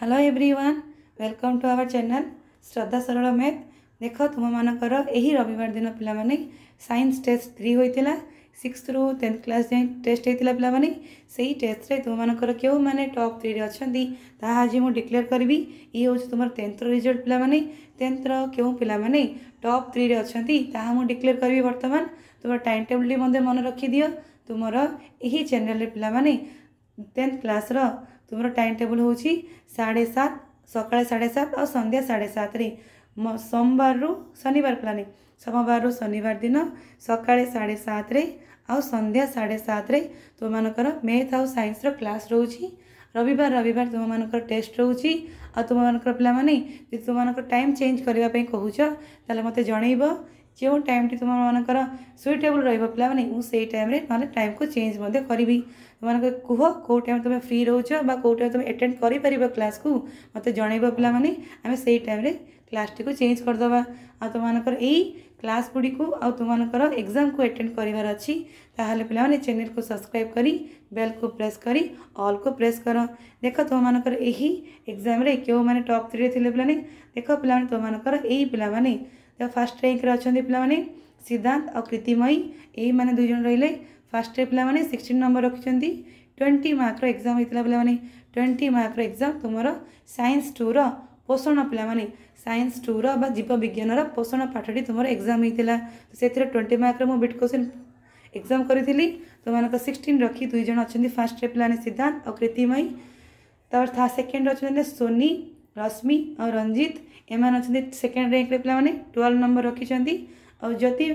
hello everyone welcome to our channel Shraddha Saral math देख तुम मानक रविवार दिन पे सैंस टेस्ट थ्री होता सिक्स रु टेन्थ क्लास जाए टेस्ट होता पे से ही टेस्ट में तुम मानक मैंने टप थ्री अच्छा आज मुझे डिक्लेयर करी ये हूँ तुम टेन्थर रिजल्ट पे टेन्थर क्यों पाने टप थ्री अच्छा मुझे डिक्लेयर करी बर्तमान तुम टाइम टेबुल मन रखीदि तुम यही चेल पाने टेन्थ क्लास रहा ତୁମର ଟାଇମ୍ ଟେବୁଲ୍ ହେଉଛି ସାଢ଼େ ସାତ ସକାଳେ ସାଢ଼େ ସାତ ଆଉ ସନ୍ଧ୍ୟା ସାଢ଼େ ସାତରେ ସୋମବାରରୁ ଶନିବାର ପ୍ଲାନିଂ ସୋମବାରରୁ ଶନିବାର ଦିନ ସକାଳେ ସାଢ଼େ ସାତରେ ଆଉ ସନ୍ଧ୍ୟା ସାଢ଼େ ସାତରେ ତୁମମାନଙ୍କର ମ୍ୟାଥ୍ ଆଉ ସାଇନ୍ସର କ୍ଲାସ୍ ରହୁଛି ରବିବାର ରବିବାର ତୁମମାନଙ୍କର ଟେଷ୍ଟ ରହୁଛି ଆଉ ତୁମମାନଙ୍କର ପିଲାମାନେ ଯଦି ତୁମମାନଙ୍କର ଟାଇମ୍ ଚେଞ୍ଜ କରିବା ପାଇଁ କହୁଛ ତାହେଲେ ମୋତେ ଜଣାଇବ जो टाइम टी तुम मन सुइटेबुल रिला से टाइम ना टाइम को चेंज करी तुमको कह कौ टाइम तुम फ्री रोच कौ टाइम तुम एटेड कर क्लास को मतलब जन पाने आम से टाइम क्लास टी चेज करदे आम यही क्लास गुड़ी आम एग्जाम को एटेड करार चैनल को सब्सक्राइब कर बेल को प्रेस कर अल् प्रेस कर देख तुम मानक एग्जाम क्यों मैंने टप थ्री थी पे देख पे तुम मानक यही पे ଦେଖ ଫାର୍ଷ୍ଟ ର୍ୟାଙ୍କରେ ଅଛନ୍ତି ପିଲାମାନେ ସିଦ୍ଧାନ୍ତ ଆଉ ପ୍ରୀତିମୟୀ ଏଇମାନେ ଦୁଇଜଣ ରହିଲେ ଫାର୍ଷ୍ଟ ରେ ପିଲାମାନେ ସିକ୍ସଟିନ୍ ନମ୍ବର ରଖିଛନ୍ତି ଟ୍ୱେଣ୍ଟି ମାର୍କର ଏକ୍ଜାମ୍ ହେଇଥିଲା ପିଲାମାନେ ଟ୍ୱେଣ୍ଟି ମାର୍କର ଏକ୍ଜାମ୍ ତୁମର ସାଇନ୍ସ ଟୁର ପୋଷଣ ପିଲାମାନେ ସାଇନ୍ସ ଟୁର ବା ଜୀବବିଜ୍ଞାନର ପୋଷଣ ପାଠଟି ତୁମର ଏକ୍ଜାମ୍ ହେଇଥିଲା ତ ସେଥିରେ ଟ୍ୱେଣ୍ଟି ମାର୍କର ମୁଁ ବିଟ୍ କୋଶ୍ଚିନ୍ ଏକ୍ଜାମ୍ କରିଥିଲି ତୁମମାନଙ୍କ ସିକ୍ସଟିନ୍ ରଖି ଦୁଇ ଜଣ ଅଛନ୍ତି ଫାର୍ଷ୍ଟରେ ପିଲାମାନେ ସିଦ୍ଧାନ୍ତ ଆଉ କୀର୍ତ୍ତିମୟୀ ତାପରେ ସେକେଣ୍ଡରେ ଅଛନ୍ତି ସୋନି रश्मि और रंजित एम अच्छा सेकेंड रैंक पे ट्वेल्व नंबर रखिंट आ ज्योति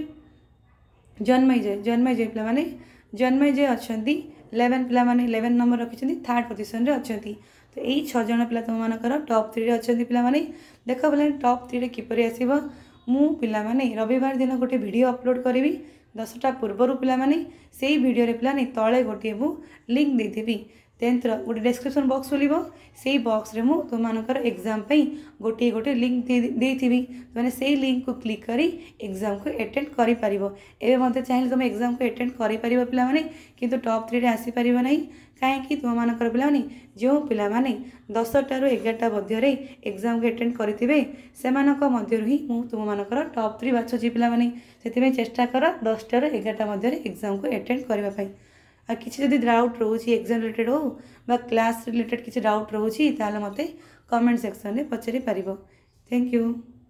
जन्मयजय जन्मयजय पे जन्मयजय अच्छा इलेवेन पे इलेवेन नंबर रखी थार्ड पोजिशन अच्छा तो यही छः जन पा तुम मर टप थ्री अच्छा पे देख पे टप थ्री किपर आस पाने रविवार दिन गोटे भिड अपलोड करी दसटा पूर्वर पे भिडे पे तले गोटे लिंक देदेवी ଟେନ୍ଥର ଗୋଟେ ଡେସ୍କ୍ରିପସନ୍ ବକ୍ସ ଖୋଲିବ ସେଇ ବକ୍ସରେ ମୁଁ ତୁମମାନଙ୍କର ଏକ୍ଜାମ୍ ପାଇଁ ଗୋଟିଏ ଗୋଟିଏ ଲିଙ୍କ୍ ଦେଇଥିବି ତୁମେ ସେଇ ଲିଙ୍କ୍କୁ କ୍ଲିକ୍ କରି ଏକ୍ଜାମ୍କୁ ଆଟେଣ୍ଡ କରିପାରିବ ଏବେ ମଧ୍ୟ ଚାହିଁଲେ ତୁମେ ଏକ୍ଜାମ୍କୁ ଆଟେଣ୍ଡ କରିପାରିବ ପିଲାମାନେ କିନ୍ତୁ ଟପ୍ ଥ୍ରୀରେ ଆସିପାରିବ ନାହିଁ କାହିଁକି ତୁମମାନଙ୍କର ପିଲାମାନେ ଯେଉଁ ପିଲାମାନେ ଦଶଟାରୁ ଏଗାରଟା ମଧ୍ୟରେ ଏକ୍ଜାମ୍କୁ ଆଟେଣ୍ଡ କରିଥିବେ ସେମାନଙ୍କ ମଧ୍ୟରୁ ହିଁ ମୁଁ ତୁମମାନଙ୍କର ଟପ୍ ଥ୍ରୀ ବାଛୁଛି ପିଲାମାନେ ସେଥିପାଇଁ ଚେଷ୍ଟା କର ଦଶଟାରୁ ଏଗାରଟା ମଧ୍ୟରେ ଏକ୍ଜାମ୍କୁ ଆଟେଣ୍ଡ କରିବା ପାଇଁ ଆଉ କିଛି ଯଦି ଡାଉଟ୍ ରହୁଛି ଏକ୍ଜାମ୍ ରିଲେଟେଡ଼୍ ହେଉ ବା କ୍ଲାସ୍ ରିଲେଟେଡ଼୍ କିଛି ଡାଉଟ୍ ରହୁଛି ତାହେଲେ ମୋତେ କମେଣ୍ଟ ସେକ୍ସନ୍ରେ ପଚାରି ପାରିବ ଥ୍ୟାଙ୍କ ୟୁ